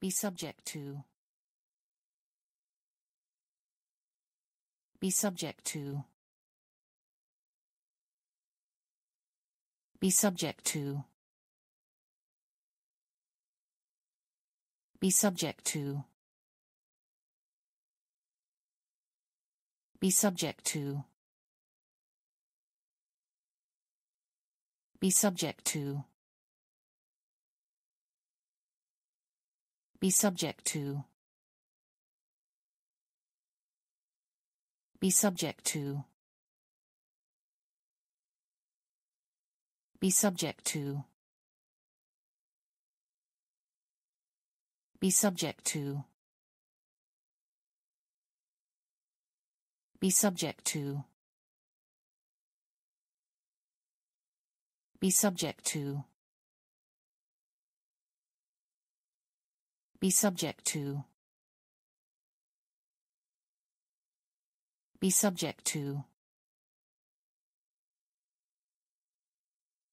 be subject to be subject to be subject to be subject to be subject to be subject to be subject to be subject to be subject to be subject to be subject to be subject to Be subject to. Be subject to.